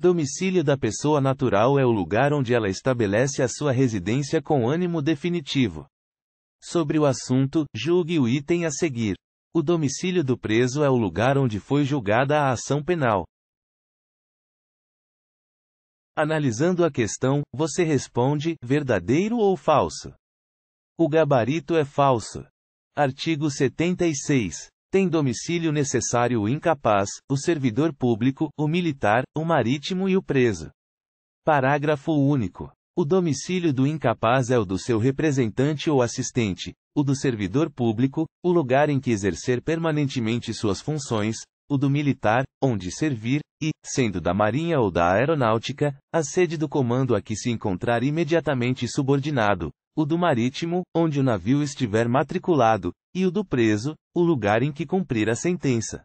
Domicílio da pessoa natural é o lugar onde ela estabelece a sua residência com ânimo definitivo. Sobre o assunto, julgue o item a seguir. O domicílio do preso é o lugar onde foi julgada a ação penal. Analisando a questão, você responde: verdadeiro ou falso? O gabarito é falso. Artigo 76. Tem domicílio necessário o incapaz, o servidor público, o militar, o marítimo e o preso. Parágrafo único. O domicílio do incapaz é o do seu representante ou assistente, o do servidor público, o lugar em que exercer permanentemente suas funções, o do militar, onde servir, e, sendo da Marinha ou da Aeronáutica, a sede do comando a que se encontrar imediatamente subordinado, o do marítimo, onde o navio estiver matriculado, e o do preso, o lugar em que cumprir a sentença.